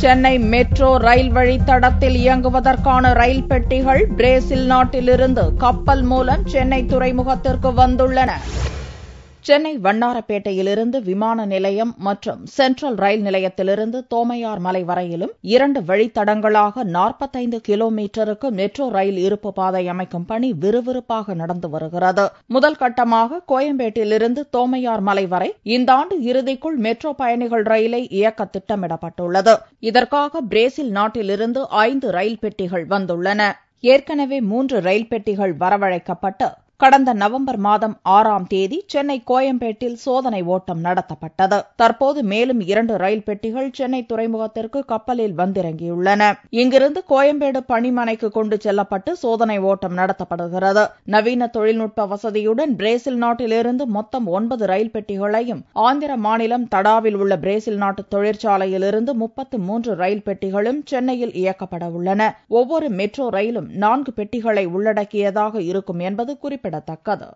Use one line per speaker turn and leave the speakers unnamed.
Chennai metro rail வழித்தடத்தில் இயங்குவதற்கான ரயில் பெட்டிகள் Brazil நாட்டிலிருந்து கப்பல் மூலம் சென்னை துறைமுகத்திற்கு வந்துள்ளன சென்னை வண்ணாரப்பேட்டையிலிருந்து விமான நிலையம் மற்றும் சென்ட்ரல் ரயில் நிலையத்திலிருந்து தோமையார் மலை வரையிலும் இரண்டு வழித்தடங்களாக நாற்பத்தைந்து கிலோமீட்டருக்கு மெட்ரோ ரயில் இருப்பு பாதை அமைக்கும் பணி விறுவிறுப்பாக நடந்து வருகிறது முதல் கட்டமாக கோயம்பேட்டிலிருந்து தோமையார் மலை வரை இந்த ஆண்டு இறுதிக்குள் மெட்ரோ பயணிகள் ரயிலை இயக்க திட்டமிடப்பட்டுள்ளது இதற்காக பிரேசில் நாட்டிலிருந்து ஐந்து ரயில் பெட்டிகள் வந்துள்ளன ஏற்கனவே மூன்று ரயில் பெட்டிகள் வரவழைக்கப்பட்டு கடந்த நவம்பர் மாதம் ஆறாம் தேதி சென்னை கோயம்பேட்டில் சோதனை ஓட்டம் நடத்தப்பட்டது தற்போது மேலும் இரண்டு ரயில் பெட்டிகள் சென்னை துறைமுகத்திற்கு கப்பலில் வந்திறங்கியுள்ளன இங்கிருந்து கோயம்பேடு பணிமனைக்கு கொண்டு செல்லப்பட்டு சோதனை ஓட்டம் நடத்தப்படுகிறது நவீன தொழில்நுட்ப வசதியுடன் பிரேசில் நாட்டிலிருந்து மொத்தம் ஒன்பது ரயில் பெட்டிகளையும் ஆந்திர மாநிலம் தடாவில் உள்ள பிரேசில் நாட்டு தொழிற்சாலையிலிருந்து முப்பத்து மூன்று ரயில் பெட்டிகளும் சென்னையில் இயக்கப்பட உள்ளன ஒவ்வொரு மெட்ரோ ரயிலும் நான்கு பெட்டிகளை உள்ளடக்கியதாக இருக்கும் என்பது குறிப்பிடத்தக்கது குறிப்பிடத்தக்கது